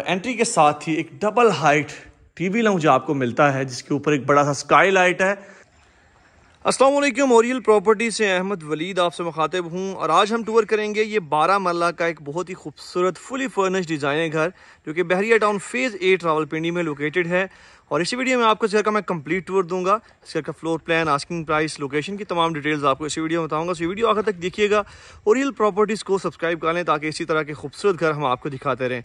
entry के साथ ही एक डबल हाइट टीवी लाउंज आपको मिलता है जिसके ऊपर एक बड़ा सा स्काई लाइट है वालेकुम ओरियल प्रॉपर्टी से अहमद वलीद आपसे मुखातिब हूँ और आज हम टूर करेंगे ये बारह मरला का एक बहुत ही खूबसूरत फुली फर्निश डिज़ाइन घर जो कि Bahria town phase eight Rawalpindi में लोकेटेड है और इसी वीडियो में आपको इस घर का मैं कंप्लीट टूर दूंगा इस घर का floor plan asking price location की तमाम डिटेल्स आपको इसी वीडियो में बताऊंगा इस तो वीडियो आखिर तक देखिएगा और रियल प्रॉपर्टीज़ को सब्सक्राइब कर लें ताकि इसी तरह के खूबसूरत घर हम आपको दिखाते रहें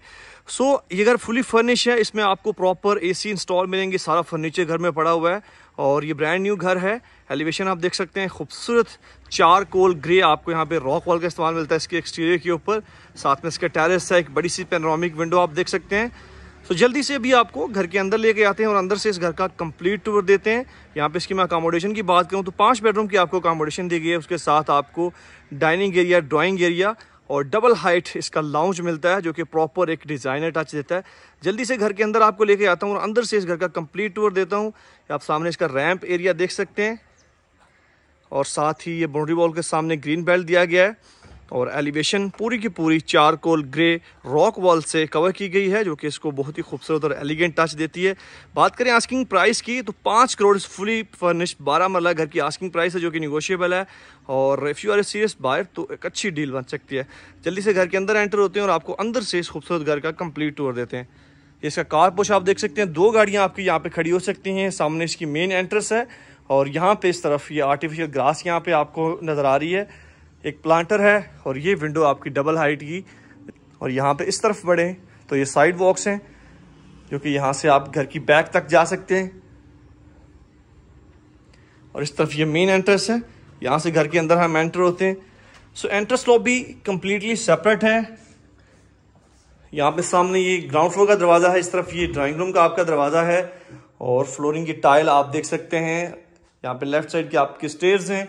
सो so, ये घर फुली फर्निश है इसमें आपको प्रॉपर ए इंस्टॉल मिलेंगे सारा फर्नीचर घर में पड़ा हुआ है और ये ब्रांड न्यू घर है एलिवेशन आप देख सकते हैं खूबसूरत चार कोल ग्रे आपको यहाँ पे रॉक वॉल का इस्तेमाल मिलता है इसके एक्सटीरियर के ऊपर साथ में इसका टेरेस है एक बड़ी सी पेनरामिक विंडो आप देख सकते हैं तो जल्दी से अभी आपको घर के अंदर लेके आते हैं और अंदर से इस घर का कंप्लीट टूर देते हैं यहाँ पे इसकी मैं अकोमोडेशन की बात करूँ तो पाँच बेडरूम की आपको अकामोडेशन दी गई है उसके साथ आपको डाइनिंग एरिया ड्राइंग एरिया और डबल हाइट इसका लाउंज मिलता है जो कि प्रॉपर एक डिज़ाइनर टच देता है जल्दी से घर के अंदर आपको लेके आता हूँ और अंदर से इस घर का कंप्लीट टूर देता हूँ आप सामने इसका रैम्प एरिया देख सकते हैं और साथ ही ये बाउंड्री वॉल के सामने ग्रीन बेल्ट दिया गया है और एलिवेशन पूरी की पूरी चारकोल ग्रे रॉक वॉल से कवर की गई है जो कि इसको बहुत ही खूबसूरत और एलिगेंट टच देती है बात करें आस्किंग प्राइस की तो पाँच करोड़ फुली फर्निश बारह मरला घर की आस्किंग प्राइस है जो कि निगोशियबल है और if you are a serious buyer तो एक अच्छी डील बन सकती है जल्दी से घर के अंदर एंटर होते हैं और आपको अंदर से इस खूबसूरत घर का कंप्लीट टूर देते हैं इसका कार पोश आप देख सकते हैं दो गाड़ियाँ आपकी यहाँ पर खड़ी हो सकती हैं सामने इसकी मेन एंट्रेंस है और यहाँ पर इस तरफ ये आर्टिफिशियल ग्रास यहाँ पर आपको नज़र आ रही है एक प्लांटर है और ये विंडो आपकी डबल हाइट की और यहाँ पे इस तरफ बढ़े तो ये साइड वॉक्स हैं जो कि यहाँ से आप घर की बैक तक जा सकते हैं और इस तरफ ये मेन एंट्रेंस है यहाँ से घर के अंदर हम एंटर होते हैं सो एंट्रेंस लॉब भी कम्प्लीटली सेपरेट है यहाँ पे सामने ये ग्राउंड फ्लोर का दरवाज़ा है इस तरफ ये ड्राइंग रूम का आपका दरवाज़ा है और फ्लोरिंग की टाइल आप देख सकते हैं यहाँ पे लेफ्ट साइड के आपके स्टेयर्स हैं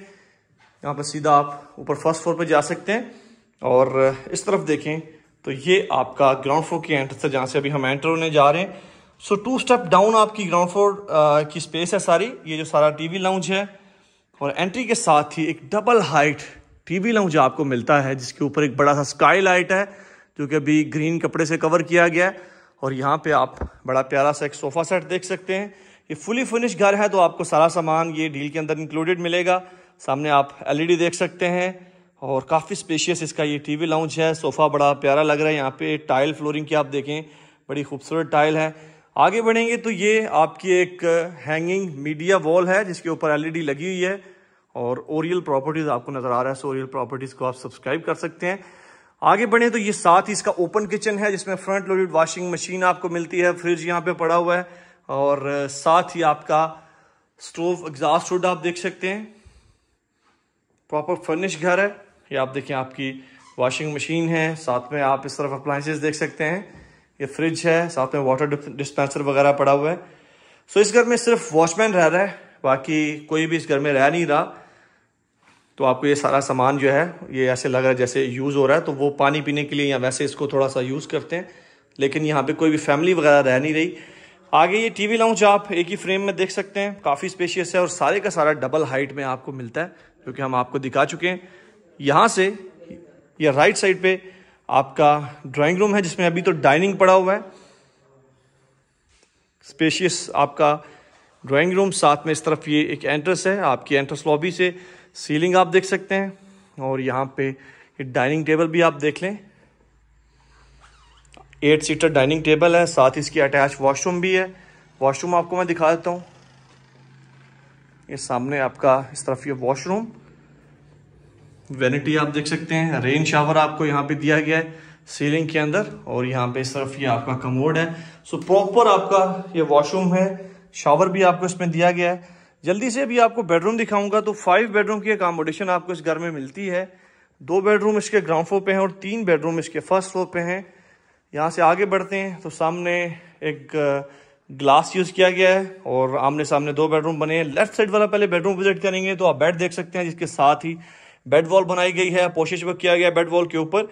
यहाँ पर सीधा आप ऊपर फर्स्ट फ्लोर पर जा सकते हैं और इस तरफ देखें तो ये आपका ग्राउंड फ्लोर की एंट्रेंस है जहाँ से अभी हम एंटर होने जा रहे हैं सो टू स्टेप डाउन आपकी ग्राउंड फ्लोर की स्पेस है सारी ये जो सारा वी लाउंज है और एंट्री के साथ ही एक डबल हाइट वी लाउंज आपको मिलता है जिसके ऊपर एक बड़ा सा स्काई लाइट है जो कि अभी ग्रीन कपड़े से कवर किया गया है और यहाँ पे आप बड़ा प्यारा सा एक सोफ़ा सेट देख सकते हैं ये फुली फिनिश घर है तो आपको सारा सामान ये डील के अंदर इंक्लूडेड मिलेगा सामने आप एलईडी e देख सकते हैं और काफ़ी स्पेशियस इसका ये टीवी लाउंज है सोफ़ा बड़ा प्यारा लग रहा है यहाँ पे टाइल फ्लोरिंग की आप देखें बड़ी खूबसूरत टाइल है आगे बढ़ेंगे तो ये आपकी एक हैंगिंग मीडिया वॉल है जिसके ऊपर एलईडी e लगी हुई है और ओरियल प्रॉपर्टीज़ आपको नज़र आ रहा है सो ओरियल प्रॉपर्टीज़ को आप सब्सक्राइब कर सकते हैं आगे बढ़े तो ये साथ ही इसका ओपन किचन है जिसमें फ्रंट लोडेड वॉशिंग मशीन आपको मिलती है फ्रिज यहाँ पे पड़ा हुआ है और साथ ही आपका स्टोव एग्जास्ट रोड आप देख सकते हैं प्रॉपर फर्निश घर है ये आप देखें आपकी वॉशिंग मशीन है साथ में आप इस तरफ अप्लाइंसेस देख सकते हैं ये फ्रिज है साथ में वाटर डिस्पेंसर वगैरह पड़ा हुआ है सो इस घर में सिर्फ वॉचमैन रह रहा है बाकी कोई भी इस घर में रह नहीं रहा तो आपको ये सारा सामान जो है ये ऐसे लग रहा है जैसे यूज़ हो रहा है तो वो पानी पीने के लिए या वैसे इसको थोड़ा सा यूज़ करते हैं लेकिन यहाँ पे कोई भी फैमिली वगैरह रह नहीं रही आगे ये टीवी लाउंज आप एक ही फ्रेम में देख सकते हैं काफ़ी स्पेशियस है और सारे का सारा डबल हाइट में आपको मिलता है क्योंकि हम आपको दिखा चुके हैं यहां से या राइट साइड पे आपका ड्राइंग रूम है जिसमें अभी तो डाइनिंग पड़ा हुआ है स्पेशियस आपका ड्राइंग रूम साथ में इस तरफ ये एक एंट्रेंस है आपकी एंट्रेंस लॉबी से सीलिंग आप देख सकते हैं और यहाँ पे डाइनिंग टेबल भी आप देख लें एट सीटर डाइनिंग टेबल है साथ ही इसकी अटैच वॉशरूम भी है वॉशरूम आपको मैं दिखा देता हूँ ये सामने आपका इस तरफ ये वॉशरूम वेनिटी आप देख सकते हैं रेन शावर आपको यहाँ पे दिया गया है सीलिंग के अंदर और यहाँ पे इस तरफ ये आपका कमोड है सो प्रॉपर आपका ये वॉशरूम है शावर भी आपको इसमें दिया गया है जल्दी से भी आपको बेडरूम दिखाऊंगा तो फाइव बेडरूम की अकोमोडेशन आपको इस घर में मिलती है दो बेडरूम इसके ग्राउंड फ्लोर पे हैं और तीन बेडरूम इसके फर्स्ट फ्लोर पे हैं यहाँ से आगे बढ़ते हैं तो सामने एक ग्लास यूज़ किया गया है और आमने सामने दो बेडरूम बने हैं लेफ्ट साइड वाला पहले बेडरूम विजिट करेंगे तो आप बेड देख सकते हैं जिसके साथ ही बेड वॉल बनाई गई है पोशिश वर्क किया गया है बेड वॉल के ऊपर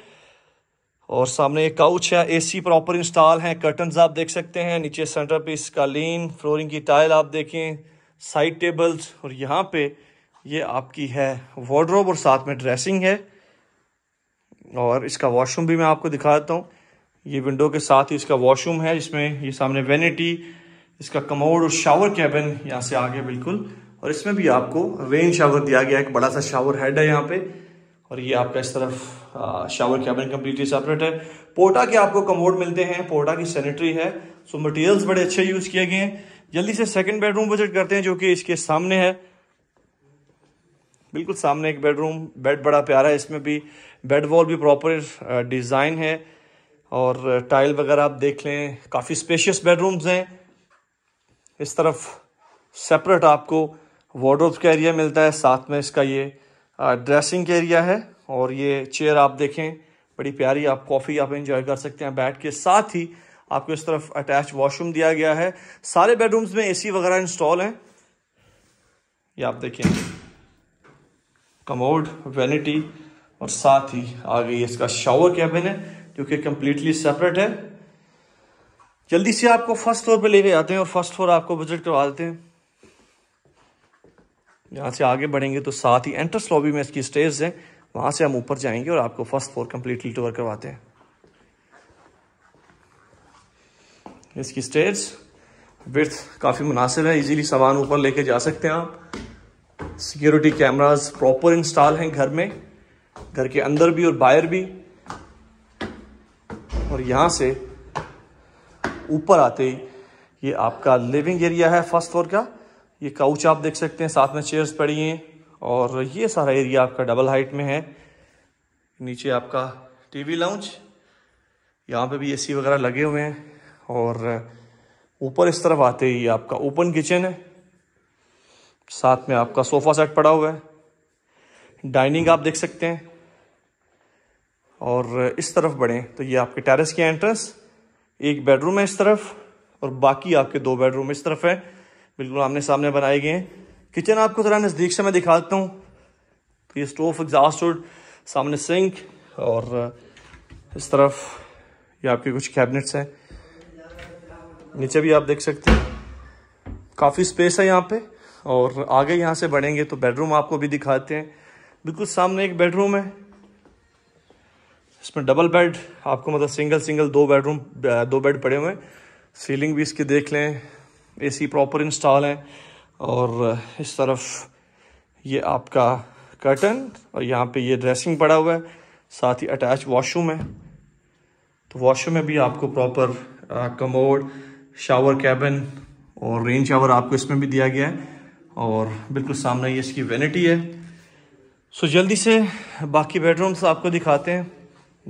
और सामने एक काउच है एसी प्रॉपर इंस्टॉल है कर्टन आप देख सकते हैं नीचे सेंटर पे इसका लीन फ्लोरिंग की टाइल आप देखें साइड टेबल्स और यहाँ पे ये आपकी है वार्ड्रोब और साथ में ड्रेसिंग है और इसका वॉशरूम भी मैं आपको दिखा देता हूँ ये विंडो के साथ ही इसका वॉशरूम है इसमें ये सामने वेनिटी इसका कमोड और शावर कैबिन यहाँ से आगे बिल्कुल और इसमें भी आपको रेन शावर दिया गया एक बड़ा सा शावर हेड है यहाँ पे और ये आपका इस तरफ शावर कैबिन कम्प्लीटली सेपरेट है पोटा के आपको कमोड मिलते हैं पोटा की सैनिटरी है सो मटेरियल्स बड़े अच्छे यूज़ किए गए हैं जल्दी से सेकंड बेडरूम विजिट करते हैं जो कि इसके सामने है बिल्कुल सामने एक बेडरूम बेड बड़ा प्यारा है इसमें भी बेड वॉल भी प्रॉपर डिज़ाइन है और टाइल वगैरह आप देख लें काफ़ी स्पेशियस बेडरूम्स हैं इस तरफ सेपरेट आपको वार्ड्रोब का एरिया मिलता है साथ में इसका ये ड्रेसिंग का एरिया है और ये चेयर आप देखें बड़ी प्यारी आप कॉफ़ी आप इंजॉय कर सकते हैं बैठ के साथ ही आपको इस तरफ अटैच वॉशरूम दिया गया है सारे बेडरूम्स में एसी वगैरह इंस्टॉल हैं ये आप देखें कमोड वैनिटी और साथ ही आ गई इसका शावर कैबिन है क्योंकि कंप्लीटली सेपरेट है जल्दी से आपको फर्स्ट फ्लोर पे लेके आते हैं और फर्स्ट फ्लोर आपको विजिट करवा देते हैं यहाँ से आगे बढ़ेंगे तो साथ ही एंट्रेंस लॉबी में इसकी स्टेज है वहां से हम ऊपर जाएंगे और आपको फर्स्ट फ्लोर कंप्लीटली टूर करवाते हैं इसकी स्टेज विथ काफ़ी मुनासिब है इजीली सामान ऊपर लेके जा सकते हैं आप सिक्योरिटी कैमराज प्रॉपर इंस्टॉल हैं घर में घर के अंदर भी और बाहर भी और यहाँ से ऊपर आते ही ये आपका लिविंग एरिया है फर्स्ट फ्लोर का ये काउच आप देख सकते हैं साथ में चेयर्स पड़ी हैं और ये सारा एरिया आपका डबल हाइट में है नीचे आपका टीवी लाउंज यहाँ पे भी एसी वगैरह लगे हुए हैं और ऊपर इस तरफ आते ही आपका ओपन किचन है साथ में आपका सोफ़ा सेट पड़ा हुआ है डाइनिंग आप देख सकते हैं और इस तरफ बढ़ें तो ये आपके टेरेस की एंट्रेंस एक बेडरूम है इस तरफ और बाकी आपके दो बेडरूम इस तरफ है बिल्कुल आमने सामने बनाए गए हैं किचन आपको ज़रा नज़दीक से मैं दिखा देता हूँ तो ये स्टोव एग्जास्टड सामने सिंक और इस तरफ ये आपके कुछ कैबिनेट्स हैं नीचे भी आप देख सकते हैं काफ़ी स्पेस है यहाँ पे और आगे यहाँ से बढ़ेंगे तो बेडरूम आपको भी दिखाते हैं बिल्कुल सामने एक बेडरूम है इसमें डबल बेड आपको मतलब सिंगल सिंगल दो बेडरूम दो बेड पड़े हुए हैं सीलिंग भी इसकी देख लें एसी प्रॉपर इंस्टॉल है और इस तरफ ये आपका कर्टन और यहाँ पे ये ड्रेसिंग पड़ा हुआ है साथ ही अटैच वॉशरूम है तो वॉशरूम में भी आपको प्रॉपर कमोड शावर कैबिन और रेन शावर आपको इसमें भी दिया गया है और बिल्कुल सामने ये इसकी वेनिटी है सो जल्दी से बाकी बेडरूम्स आपको दिखाते हैं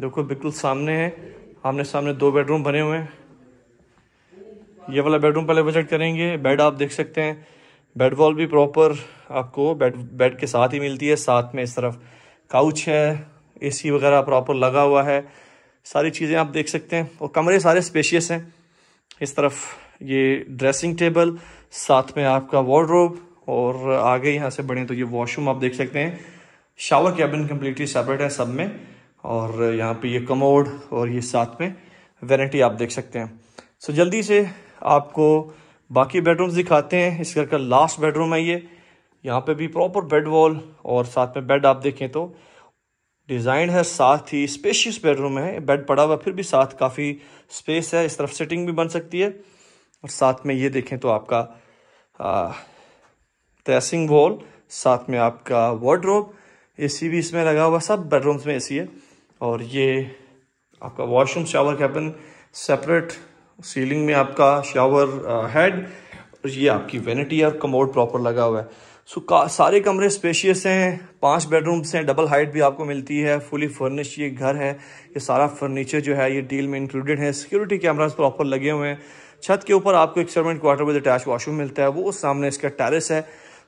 देखो बिल्कुल सामने है आमने सामने दो बेडरूम बने हुए हैं ये वाला बेडरूम पहले विजिट करेंगे बेड आप देख सकते हैं बेड वॉल भी प्रॉपर आपको बेड बेड के साथ ही मिलती है साथ में इस तरफ काउच है एसी वगैरह प्रॉपर लगा हुआ है सारी चीज़ें आप देख सकते हैं और कमरे सारे स्पेशियस हैं इस तरफ ये ड्रेसिंग टेबल साथ में आपका वार्ड्रोब और आगे यहाँ से बढ़ें तो ये वॉशरूम आप देख सकते हैं शावर कैबिन कम्प्लीटली सेपरेट है सब में और यहाँ पे ये कमोड और ये साथ में वेरेंटी आप देख सकते हैं सो जल्दी से आपको बाकी बेडरूम्स दिखाते हैं इस घर का लास्ट बेडरूम है ये यहाँ पे भी प्रॉपर बेड वॉल और साथ में बेड आप देखें तो डिज़ाइन है साथ ही स्पेशियस बेडरूम है बेड पड़ा हुआ फिर भी साथ काफ़ी स्पेस है इस तरफ सिटिंग भी बन सकती है और साथ में ये देखें तो आपका ड्रेसिंग वॉल साथ में आपका वार्ड्रोब एसी भी इसमें लगा हुआ सब बेडरूम्स में एसी है और ये आपका washroom shower cabin separate ceiling में आपका शावर हेड uh, और ये आपकी वेनिटी और कमोड प्रॉपर लगा हुआ है सो का सारे कमरे स्पेशियस हैं पांच बेडरूम्स हैं डबल हाइट भी आपको मिलती है फुली फर्निश ये घर है ये सारा फर्नीचर जो है ये डील में इंक्लूडेड है सिक्योरिटी कैमराज प्रॉपर लगे हुए हैं छत के ऊपर आपको एक servant quarter with attach washroom मिलता है वो उस सामने इसका टेरिस है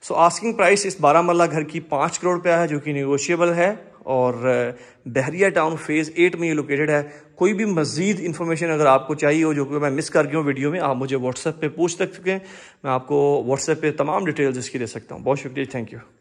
सो आस्किंग प्राइस इस बारह मल्ला घर की पाँच करोड़ रुपया है जो कि निगोशियबल है और बहरिया टाउन फेज़ एट में ये लोकेटेड है कोई भी मज़ीद इन्फॉर्मेशन अगर आपको चाहिए हो जो कि मैं मिस कर गया हूँ वीडियो में आप मुझे व्हाट्सएप पे पूछ सकते हैं मैं आपको व्हाट्सएप पे तमाम डिटेल्स इसकी दे सकता हूँ बहुत शुक्रिया थैंक यू